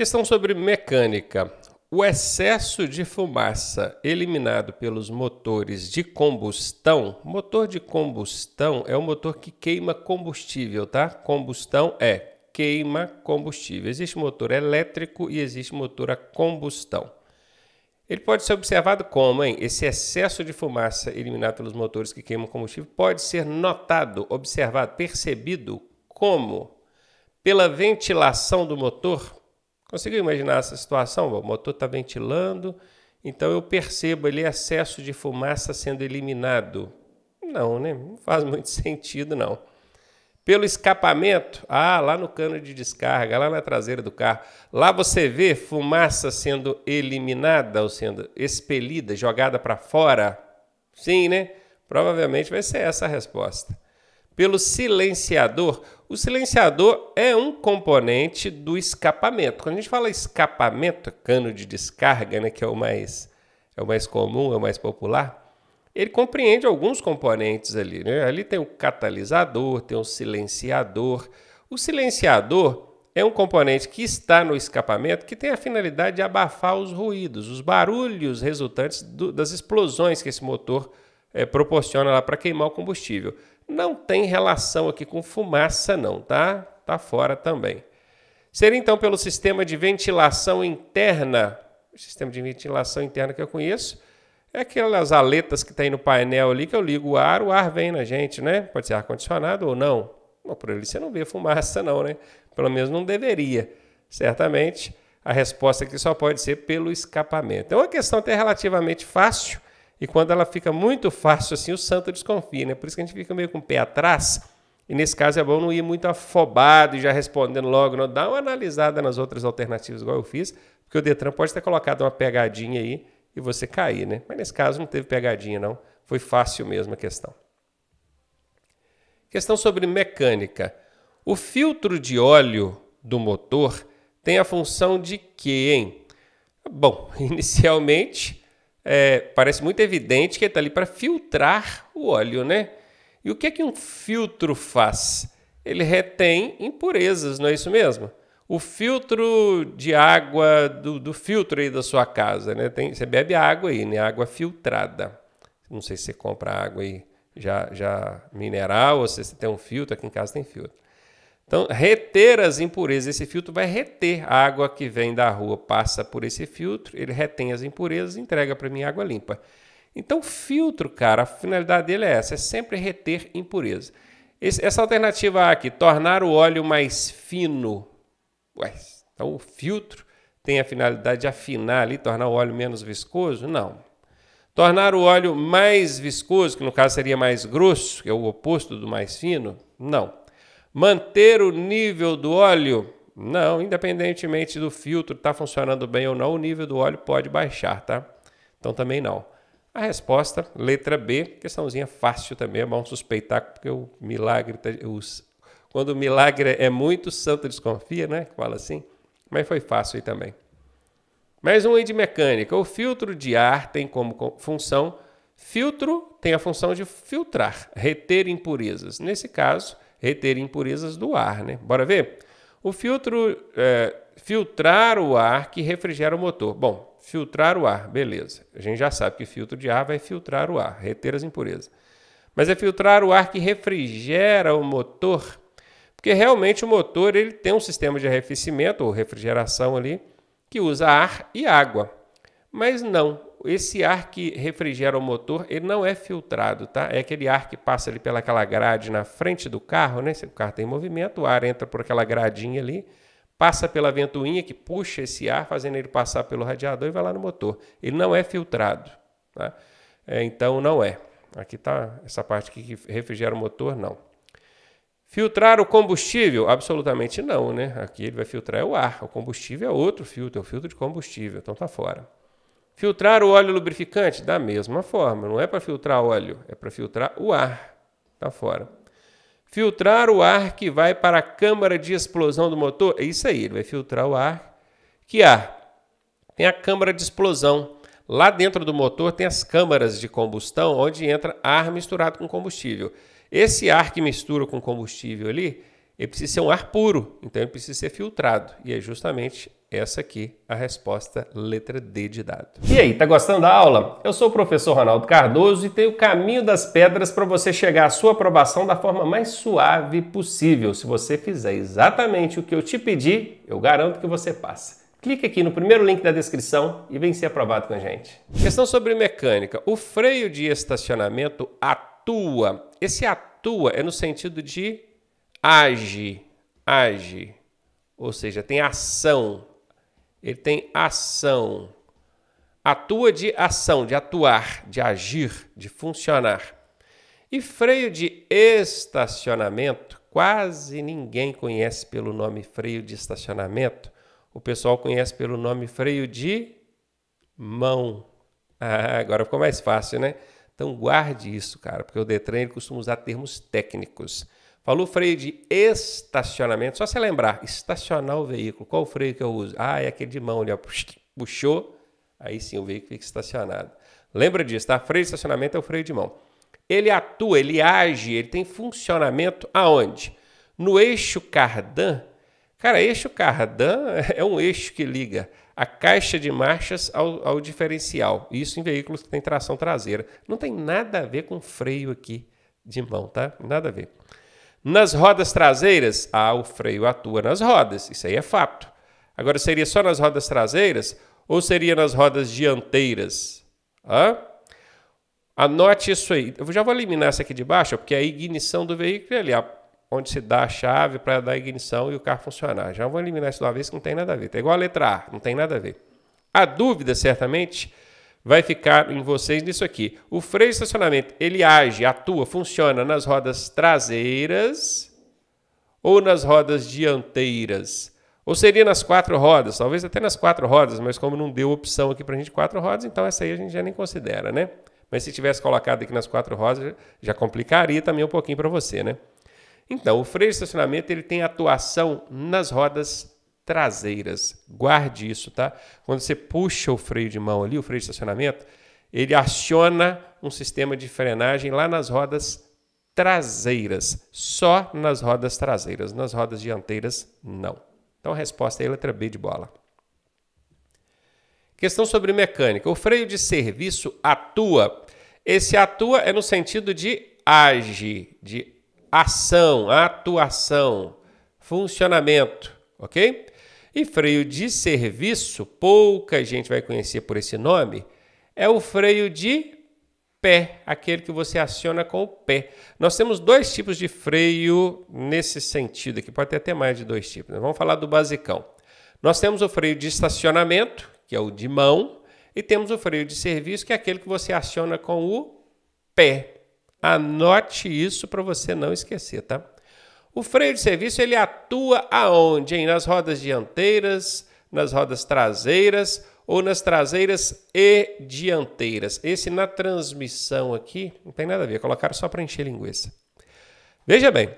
Questão sobre mecânica. O excesso de fumaça eliminado pelos motores de combustão, motor de combustão é o um motor que queima combustível, tá? Combustão é queima combustível. Existe motor elétrico e existe motor a combustão. Ele pode ser observado como, hein? Esse excesso de fumaça eliminado pelos motores que queimam combustível pode ser notado, observado, percebido como pela ventilação do motor Conseguiu imaginar essa situação? O motor está ventilando, então eu percebo ali excesso de fumaça sendo eliminado. Não, né? Não faz muito sentido, não. Pelo escapamento, ah, lá no cano de descarga, lá na traseira do carro, lá você vê fumaça sendo eliminada ou sendo expelida, jogada para fora? Sim, né? Provavelmente vai ser essa a resposta. Pelo silenciador, o silenciador é um componente do escapamento. Quando a gente fala escapamento, cano de descarga, né, que é o mais é o mais comum, é o mais popular, ele compreende alguns componentes ali, né? Ali tem o catalisador, tem o silenciador. O silenciador é um componente que está no escapamento que tem a finalidade de abafar os ruídos, os barulhos resultantes do, das explosões que esse motor é, proporciona lá para queimar o combustível. Não tem relação aqui com fumaça, não, tá? Tá fora também. Seria então pelo sistema de ventilação interna, o sistema de ventilação interna que eu conheço, é aquelas aletas que tem tá no painel ali que eu ligo o ar, o ar vem na gente, né? Pode ser ar-condicionado ou não. Não, por ele você não vê fumaça, não, né? Pelo menos não deveria. Certamente a resposta aqui só pode ser pelo escapamento. É então, uma questão até relativamente fácil e quando ela fica muito fácil assim, o santo desconfia, né? Por isso que a gente fica meio com o pé atrás. E nesse caso é bom não ir muito afobado e já respondendo logo, não. Dá uma analisada nas outras alternativas, igual eu fiz, porque o Detran pode ter colocado uma pegadinha aí e você cair, né? Mas nesse caso não teve pegadinha, não. Foi fácil mesmo a questão. Questão sobre mecânica. O filtro de óleo do motor tem a função de quê, hein? Bom, inicialmente é, parece muito evidente que ele está ali para filtrar o óleo, né? E o que é que um filtro faz? Ele retém impurezas, não é isso mesmo? O filtro de água do, do filtro aí da sua casa, né? Tem, você bebe água aí, né? Água filtrada. Não sei se você compra água aí já, já mineral ou se você tem um filtro, aqui em casa tem filtro. Então, reter as impurezas, esse filtro vai reter. A água que vem da rua passa por esse filtro, ele retém as impurezas e entrega para mim água limpa. Então, filtro, cara, a finalidade dele é essa, é sempre reter impureza. Esse, essa alternativa A aqui, tornar o óleo mais fino. Ué, então o filtro tem a finalidade de afinar ali, tornar o óleo menos viscoso? Não. Tornar o óleo mais viscoso, que no caso seria mais grosso, que é o oposto do mais fino? Não. Manter o nível do óleo? Não, independentemente do filtro estar tá funcionando bem ou não, o nível do óleo pode baixar, tá? Então também não. A resposta, letra B, questãozinha fácil também, é bom suspeitar, porque o milagre, tá, os, quando o milagre é muito, santo desconfia, né? Fala assim, mas foi fácil aí também. Mais um aí de mecânica. O filtro de ar tem como função, filtro tem a função de filtrar, reter impurezas. Nesse caso, reter impurezas do ar. Né? Bora ver? O filtro, é, filtrar o ar que refrigera o motor. Bom, filtrar o ar, beleza. A gente já sabe que filtro de ar vai filtrar o ar, reter as impurezas. Mas é filtrar o ar que refrigera o motor, porque realmente o motor ele tem um sistema de arrefecimento ou refrigeração ali que usa ar e água. Mas não, esse ar que refrigera o motor, ele não é filtrado, tá? É aquele ar que passa ali pelaquela grade na frente do carro, né? Se o carro tem movimento, o ar entra por aquela gradinha ali, passa pela ventoinha que puxa esse ar, fazendo ele passar pelo radiador e vai lá no motor. Ele não é filtrado, tá? É, então não é. Aqui tá essa parte aqui que refrigera o motor, não. Filtrar o combustível? Absolutamente não, né? Aqui ele vai filtrar é o ar. O combustível é outro filtro, é o filtro de combustível, então tá fora. Filtrar o óleo lubrificante? Da mesma forma, não é para filtrar óleo, é para filtrar o ar. Está fora. Filtrar o ar que vai para a câmara de explosão do motor? É isso aí, ele vai filtrar o ar. Que ar? Tem a câmara de explosão. Lá dentro do motor tem as câmaras de combustão, onde entra ar misturado com combustível. Esse ar que mistura com combustível ali, ele precisa ser um ar puro, então ele precisa ser filtrado. E é justamente essa aqui a resposta letra D de dado. E aí, tá gostando da aula? Eu sou o professor Ronaldo Cardoso e tenho o caminho das pedras para você chegar à sua aprovação da forma mais suave possível. Se você fizer exatamente o que eu te pedi, eu garanto que você passa. Clique aqui no primeiro link da descrição e vem ser aprovado com a gente. Questão sobre mecânica. O freio de estacionamento atua. Esse atua é no sentido de age, age, ou seja, tem ação ele tem ação. Atua de ação, de atuar, de agir, de funcionar. E freio de estacionamento, quase ninguém conhece pelo nome freio de estacionamento. O pessoal conhece pelo nome freio de mão. Ah, agora ficou mais fácil, né? Então guarde isso, cara, porque o Detran costuma usar termos técnicos. Falou freio de estacionamento, só se lembrar, estacionar o veículo. Qual o freio que eu uso? Ah, é aquele de mão ali, né? ó. Puxou, aí sim o veículo fica estacionado. Lembra disso, tá? Freio de estacionamento é o freio de mão. Ele atua, ele age, ele tem funcionamento aonde? No eixo cardan. Cara, eixo cardan é um eixo que liga a caixa de marchas ao, ao diferencial. Isso em veículos que têm tração traseira. Não tem nada a ver com freio aqui de mão, tá? Nada a ver. Nas rodas traseiras, ah, o freio atua nas rodas, isso aí é fato. Agora, seria só nas rodas traseiras ou seria nas rodas dianteiras? Hã? Anote isso aí. Eu já vou eliminar essa aqui de baixo, porque é a ignição do veículo é ali, onde se dá a chave para dar ignição e o carro funcionar. Já vou eliminar isso de uma vez que não tem nada a ver. É igual a letra A, não tem nada a ver. A dúvida, certamente, vai ficar em vocês nisso aqui. O freio de estacionamento, ele age, atua, funciona nas rodas traseiras ou nas rodas dianteiras. Ou seria nas quatro rodas, talvez até nas quatro rodas, mas como não deu opção aqui para a gente quatro rodas, então essa aí a gente já nem considera, né? Mas se tivesse colocado aqui nas quatro rodas, já complicaria também um pouquinho para você, né? Então, o freio de estacionamento ele tem atuação nas rodas traseiras. Guarde isso, tá? Quando você puxa o freio de mão ali, o freio de estacionamento, ele aciona um sistema de frenagem lá nas rodas traseiras, só nas rodas traseiras, nas rodas dianteiras não. Então a resposta é a letra B de bola. Questão sobre mecânica. O freio de serviço atua. Esse atua é no sentido de age, de ação, atuação, funcionamento, ok? E freio de serviço, pouca gente vai conhecer por esse nome, é o freio de pé, aquele que você aciona com o pé. Nós temos dois tipos de freio nesse sentido aqui, pode ter até mais de dois tipos. Né? Vamos falar do basicão. Nós temos o freio de estacionamento, que é o de mão, e temos o freio de serviço, que é aquele que você aciona com o pé. Anote isso para você não esquecer, tá? O freio de serviço ele atua aonde? Hein? Nas rodas dianteiras, nas rodas traseiras ou nas traseiras e dianteiras. Esse na transmissão aqui não tem nada a ver, colocaram só para encher linguiça. Veja bem,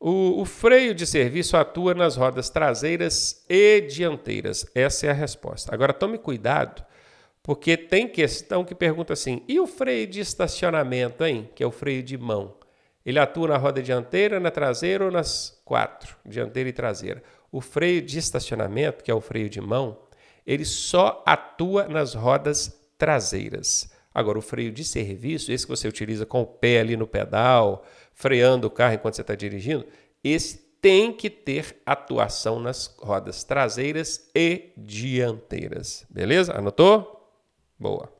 o, o, freio de serviço atua nas rodas traseiras e dianteiras. Essa é a resposta. Agora tome cuidado, porque tem questão que pergunta assim: e o freio de estacionamento, hein? Que é o freio de mão. Ele atua na roda dianteira, na traseira ou nas quatro, dianteira e traseira. O freio de estacionamento, que é o freio de mão, ele só atua nas rodas traseiras. Agora, o freio de serviço, esse que você utiliza com o pé ali no pedal, freando o carro enquanto você está dirigindo, esse tem que ter atuação nas rodas traseiras e dianteiras. Beleza? Anotou? Boa.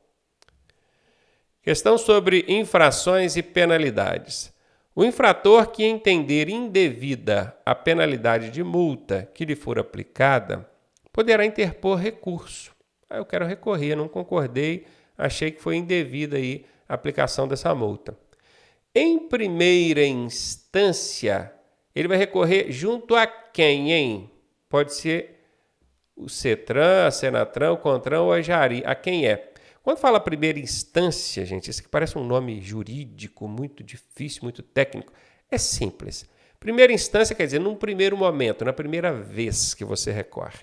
Questão sobre infrações e penalidades. O infrator que entender indevida a penalidade de multa que lhe for aplicada poderá interpor recurso. Ah, eu quero recorrer, não concordei, achei que foi indevida aí a aplicação dessa multa. Em primeira instância, ele vai recorrer junto a quem, hein? Pode ser o CETRAN, a SENATRAN, o CONTRAN ou a JARI. A quem é? Quando fala primeira instância, gente, isso que parece um nome jurídico muito difícil, muito técnico, é simples. Primeira instância quer dizer num primeiro momento, na primeira vez que você recorre.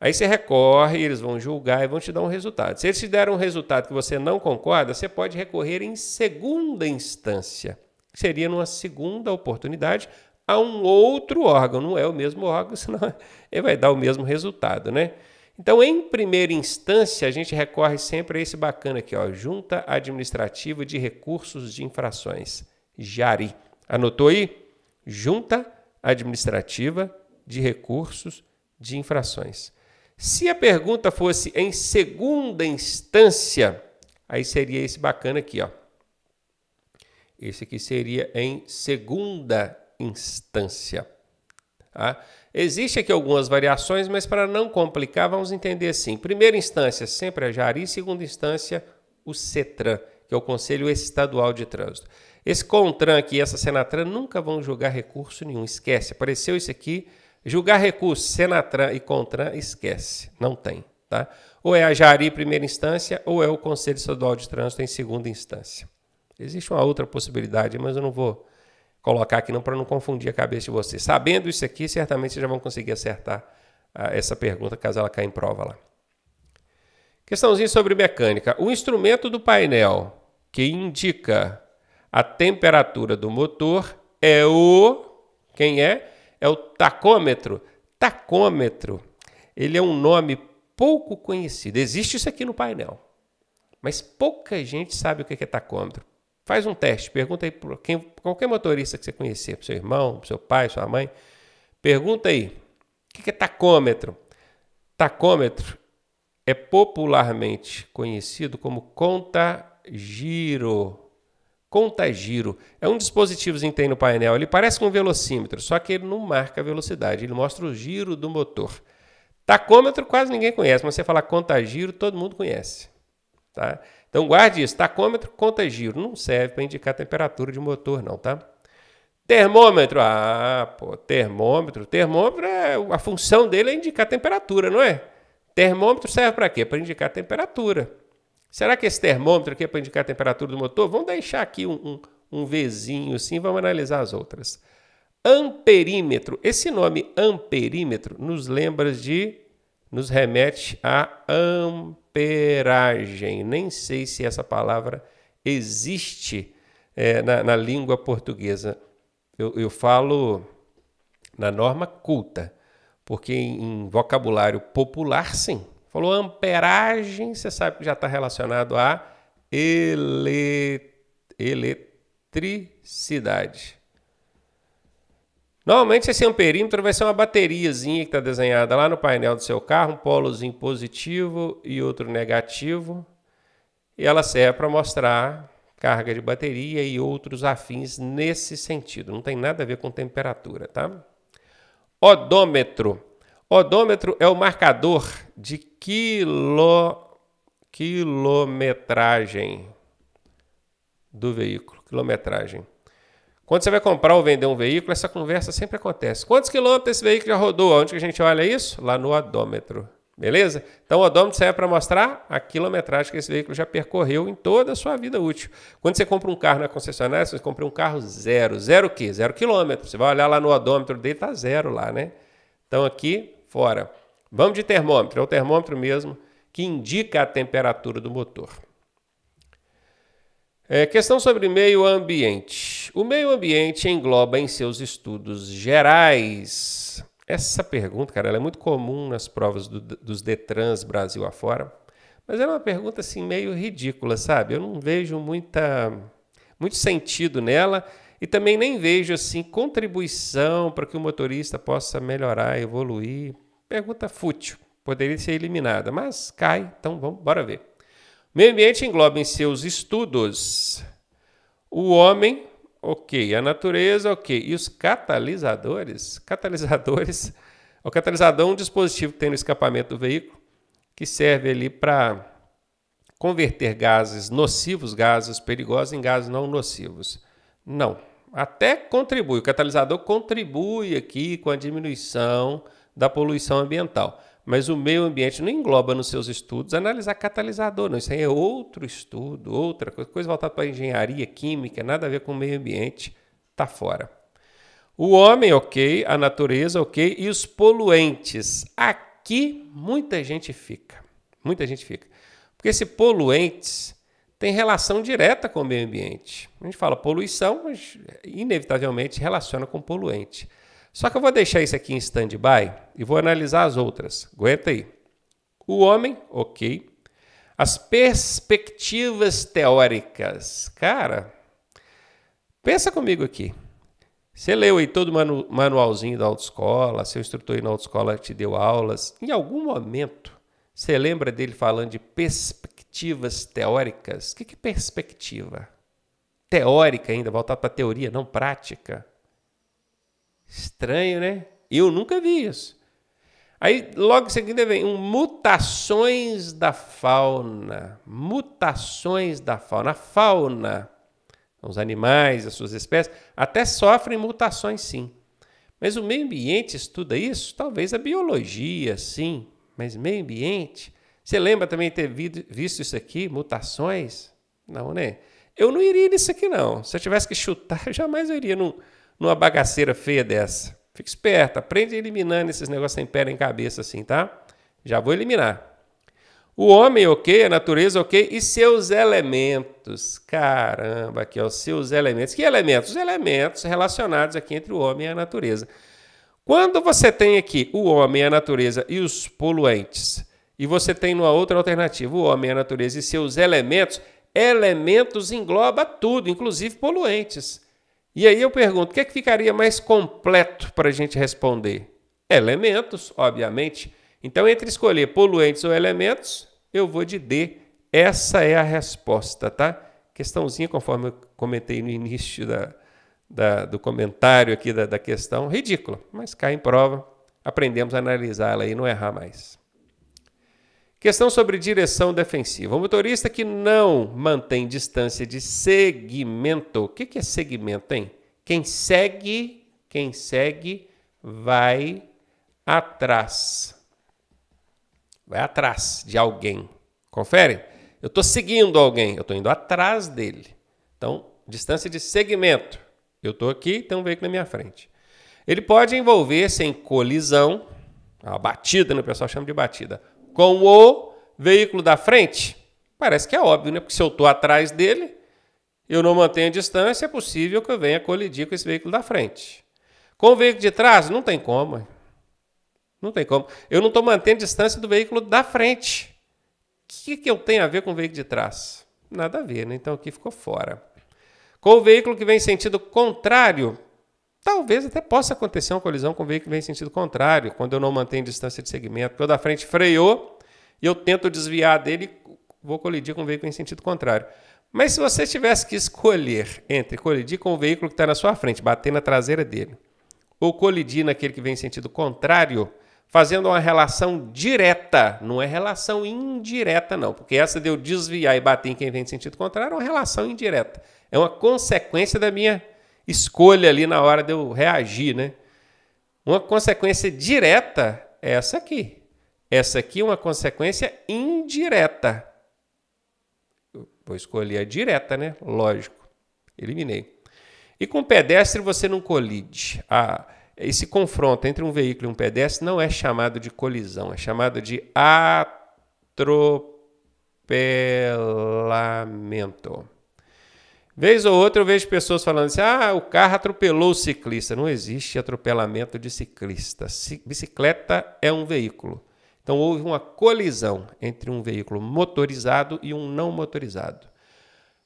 Aí você recorre, eles vão julgar e vão te dar um resultado. Se eles te deram um resultado que você não concorda, você pode recorrer em segunda instância, seria numa segunda oportunidade a um outro órgão. Não é o mesmo órgão, senão ele vai dar o mesmo resultado, né? Então, em primeira instância, a gente recorre sempre a esse bacana aqui, ó, Junta Administrativa de Recursos de Infrações, JARI. Anotou aí? Junta Administrativa de Recursos de Infrações. Se a pergunta fosse em segunda instância, aí seria esse bacana aqui, ó. Esse aqui seria em segunda instância. Tá? Existem aqui algumas variações, mas para não complicar, vamos entender assim. Primeira instância, sempre a Jari. Segunda instância, o CETRAN, que é o Conselho Estadual de Trânsito. Esse CONTRAN aqui e essa SENATRAN nunca vão julgar recurso nenhum. Esquece. Apareceu isso aqui. Julgar recurso, SENATRAN e CONTRAN, esquece. Não tem. Tá? Ou é a Jari primeira instância, ou é o Conselho Estadual de Trânsito em segunda instância. Existe uma outra possibilidade, mas eu não vou colocar aqui não para não confundir a cabeça de vocês. Sabendo isso aqui, certamente vocês já vão conseguir acertar ah, essa pergunta caso ela caia em prova lá. Questãozinha sobre mecânica. O instrumento do painel que indica a temperatura do motor é o quem é? É o tacômetro. Tacômetro. Ele é um nome pouco conhecido. Existe isso aqui no painel. Mas pouca gente sabe o que é tacômetro. Faz um teste, pergunta aí para qualquer motorista que você conhecer, para seu irmão, para seu pai, sua mãe. Pergunta aí, o que é tacômetro? Tacômetro é popularmente conhecido como contagiro. Contagiro é um dispositivo que tem no painel. Ele parece com um velocímetro, só que ele não marca a velocidade, ele mostra o giro do motor. Tacômetro quase ninguém conhece, mas você falar contagiro, todo mundo conhece. Tá? Então guarde isso, tacômetro, conta giro, não serve para indicar a temperatura de motor não, tá? Termômetro, ah, pô, termômetro, termômetro, é, a função dele é indicar a temperatura, não é? Termômetro serve para quê? Para indicar a temperatura. Será que esse termômetro aqui é para indicar a temperatura do motor? Vamos deixar aqui um, um, um Vzinho assim, vamos analisar as outras. Amperímetro, esse nome amperímetro nos lembra de, nos remete a amperímetro superagem. Nem sei se essa palavra existe é, na, na, língua portuguesa. Eu, eu, falo na norma culta, porque em, em vocabulário popular, sim. Falou amperagem, você sabe que já está relacionado a ele, eletricidade. Normalmente esse amperímetro vai ser uma bateriazinha que está desenhada lá no painel do seu carro, um polozinho positivo e outro negativo. E ela serve para mostrar carga de bateria e outros afins nesse sentido. Não tem nada a ver com temperatura, tá? Odômetro. Odômetro é o marcador de quilo... quilometragem do veículo. Quilometragem. Quando você vai comprar ou vender um veículo, essa conversa sempre acontece. Quantos quilômetros esse veículo já rodou? Onde que a gente olha isso? Lá no odômetro. Beleza? Então o odômetro serve para mostrar a quilometragem que esse veículo já percorreu em toda a sua vida útil. Quando você compra um carro na concessionária, você compra um carro zero. Zero o quê? Zero quilômetro. Você vai olhar lá no odômetro dele, está zero lá, né? Então aqui, fora. Vamos de termômetro. É o termômetro mesmo que indica a temperatura do motor. É, questão sobre meio ambiente. O meio ambiente engloba em seus estudos gerais. Essa pergunta, cara, ela é muito comum nas provas do, dos Detrans Brasil afora, mas é uma pergunta assim meio ridícula, sabe? Eu não vejo muita, muito sentido nela e também nem vejo assim contribuição para que o motorista possa melhorar, evoluir. Pergunta fútil, poderia ser eliminada, mas cai, então vamos, bora ver. Meio ambiente engloba em seus estudos o homem, ok, a natureza, ok, e os catalisadores. Catalisadores. O catalisador é um dispositivo que tem no escapamento do veículo que serve ali para converter gases nocivos, gases perigosos, em gases não nocivos. Não. Até contribui. O catalisador contribui aqui com a diminuição da poluição ambiental. Mas o meio ambiente não engloba nos seus estudos analisar catalisador, não. Isso aí é outro estudo, outra coisa, coisa voltada para engenharia, química, nada a ver com o meio ambiente, está fora. O homem, ok, a natureza, ok, e os poluentes. Aqui muita gente fica. Muita gente fica. Porque esse poluentes tem relação direta com o meio ambiente. A gente fala poluição, mas inevitavelmente relaciona com poluente. Só que eu vou deixar isso aqui em stand-by e vou analisar as outras. Aguenta aí. O homem, ok. As perspectivas teóricas. Cara, pensa comigo aqui. Você leu aí todo o manu manualzinho da autoescola, seu instrutor aí na autoescola te deu aulas. Em algum momento, você lembra dele falando de perspectivas teóricas? O que é perspectiva? Teórica ainda, voltar para teoria, não prática. Estranho, né? Eu nunca vi isso. Aí logo em seguida vem um mutações da fauna. Mutações da fauna. A fauna, os animais, as suas espécies, até sofrem mutações sim. Mas o meio ambiente estuda isso? Talvez a biologia, sim. Mas meio ambiente. Você lembra também ter visto isso aqui? Mutações? Não, né? Eu não iria nisso aqui, não. Se eu tivesse que chutar, eu jamais iria num numa bagaceira feia dessa. Fica esperto, aprende eliminando esses negócios sem pé nem cabeça assim, tá? Já vou eliminar. O homem, ok, a natureza, ok, e seus elementos. Caramba, aqui, ó, seus elementos. Que elementos? Os elementos relacionados aqui entre o homem e a natureza. Quando você tem aqui o homem, a natureza e os poluentes, e você tem uma outra alternativa, o homem, a natureza e seus elementos, elementos engloba tudo, inclusive poluentes. E aí eu pergunto: o que, é que ficaria mais completo para a gente responder? Elementos, obviamente. Então, entre escolher poluentes ou elementos, eu vou de D. Essa é a resposta, tá? Questãozinha, conforme eu comentei no início da, da, do comentário aqui da, da questão, ridícula, mas cai em prova. Aprendemos a analisá-la e não errar mais. Questão sobre direção defensiva. O motorista que não mantém distância de segmento. O que é segmento, hein? Quem segue, quem segue vai atrás. Vai atrás de alguém. Confere? Eu estou seguindo alguém, eu estou indo atrás dele. Então, distância de segmento. Eu estou aqui, tem um veículo na minha frente. Ele pode envolver-se em colisão, a batida, né? o pessoal chama de batida com o veículo da frente? Parece que é óbvio, né? Porque se eu estou atrás dele, eu não mantenho a distância, é possível que eu venha colidir com esse veículo da frente. Com o veículo de trás, não tem como. Não tem como. Eu não estou mantendo a distância do veículo da frente. O que, que eu tenho a ver com o veículo de trás? Nada a ver, né? Então aqui ficou fora. Com o veículo que vem em sentido contrário, Talvez até possa acontecer uma colisão com o veículo em sentido contrário, quando eu não mantenho distância de segmento, porque o da frente freou e eu tento desviar dele, vou colidir com o veículo em sentido contrário. Mas se você tivesse que escolher entre colidir com o veículo que está na sua frente, bater na traseira dele, ou colidir naquele que vem em sentido contrário, fazendo uma relação direta, não é relação indireta, não, porque essa de eu desviar e bater em quem vem em sentido contrário é uma relação indireta, é uma consequência da minha escolha ali na hora de eu reagir, né? Uma consequência direta é essa aqui. Essa aqui é uma consequência indireta. Eu vou escolher a direta, né? Lógico. Eliminei. E com pedestre você não colide. Ah, esse confronto entre um veículo e um pedestre não é chamado de colisão, é chamado de atropelamento. Vez ou outra eu vejo pessoas falando assim: ah, o carro atropelou o ciclista. Não existe atropelamento de ciclista. Bicicleta é um veículo. Então houve uma colisão entre um veículo motorizado e um não motorizado.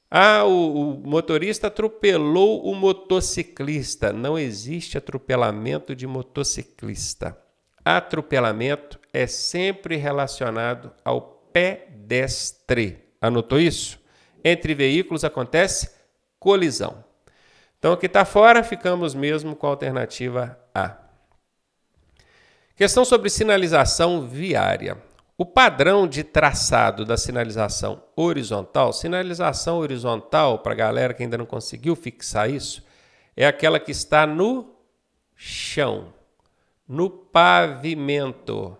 Ah, o, o motorista atropelou o motociclista. Não existe atropelamento de motociclista. Atropelamento é sempre relacionado ao pedestre. Anotou isso? Entre veículos acontece colisão. Então, aqui está fora, ficamos mesmo com a alternativa A. Questão sobre sinalização viária. O padrão de traçado da sinalização horizontal, sinalização horizontal, para a galera que ainda não conseguiu fixar isso, é aquela que está no chão, no pavimento,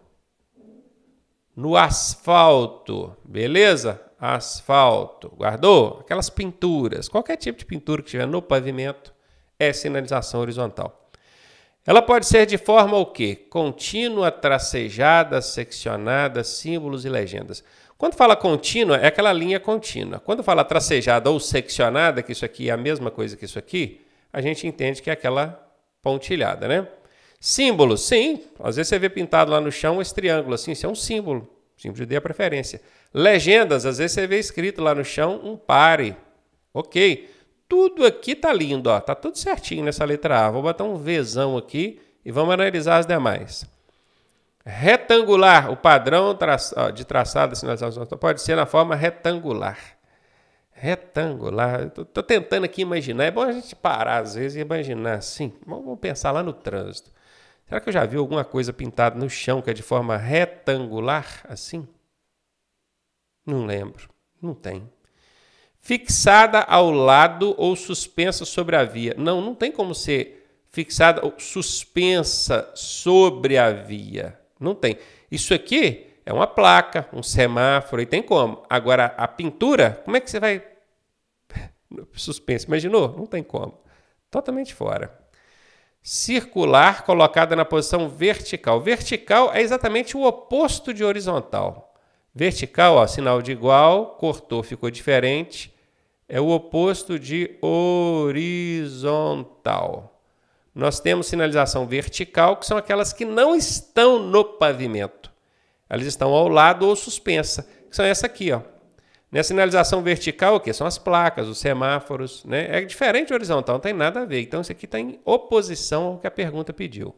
no asfalto, beleza? asfalto. Guardou? Aquelas pinturas, qualquer tipo de pintura que tiver no pavimento é sinalização horizontal. Ela pode ser de forma o quê? Contínua, tracejada, seccionada, símbolos e legendas. Quando fala contínua, é aquela linha contínua. Quando fala tracejada ou seccionada, que isso aqui é a mesma coisa que isso aqui, a gente entende que é aquela pontilhada, né? Símbolos, sim. Às vezes você vê pintado lá no chão esse triângulo assim, isso é um símbolo. Simples de é a preferência. Legendas, às vezes você vê escrito lá no chão um pare. Ok. Tudo aqui tá lindo, ó. Tá tudo certinho nessa letra A. Vou botar um Vzão aqui e vamos analisar as demais. Retangular, o padrão de traçado sinalização assim, pode ser na forma retangular. Retangular. Estou tentando aqui imaginar. É bom a gente parar às vezes e imaginar assim. Vamos pensar lá no trânsito. Será que eu já vi alguma coisa pintada no chão que é de forma retangular assim? Não lembro. Não tem. Fixada ao lado ou suspensa sobre a via. Não, não tem como ser fixada ou suspensa sobre a via. Não tem. Isso aqui é uma placa, um semáforo, e tem como. Agora, a pintura, como é que você vai. Suspensa? Imaginou? Não tem como. Totalmente fora circular colocada na posição vertical. Vertical é exatamente o oposto de horizontal. Vertical, ó, sinal de igual, cortou, ficou diferente. É o oposto de horizontal. Nós temos sinalização vertical, que são aquelas que não estão no pavimento. Elas estão ao lado ou suspensa, que são essa aqui, ó. Né? sinalização vertical, o que? São as placas, os semáforos. Né? É diferente do horizontal, não tem nada a ver. Então, isso aqui está em oposição ao que a pergunta pediu.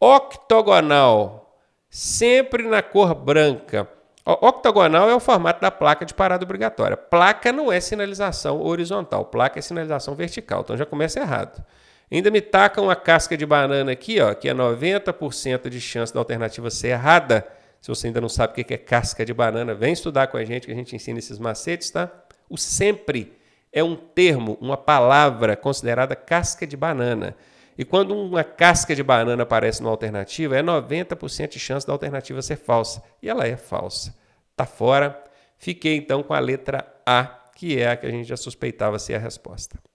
Octogonal, sempre na cor branca. O octogonal é o formato da placa de parada obrigatória. Placa não é sinalização horizontal, placa é sinalização vertical. Então já começa errado. Ainda me tacam uma casca de banana aqui, ó, que é 90% de chance da alternativa ser errada. Se você ainda não sabe o que é casca de banana, vem estudar com a gente que a gente ensina esses macetes, tá? O sempre é um termo, uma palavra considerada casca de banana. E quando uma casca de banana aparece numa alternativa, é 90% de chance da alternativa ser falsa. E ela é falsa. Tá fora. Fiquei então com a letra A, que é a que a gente já suspeitava ser a resposta.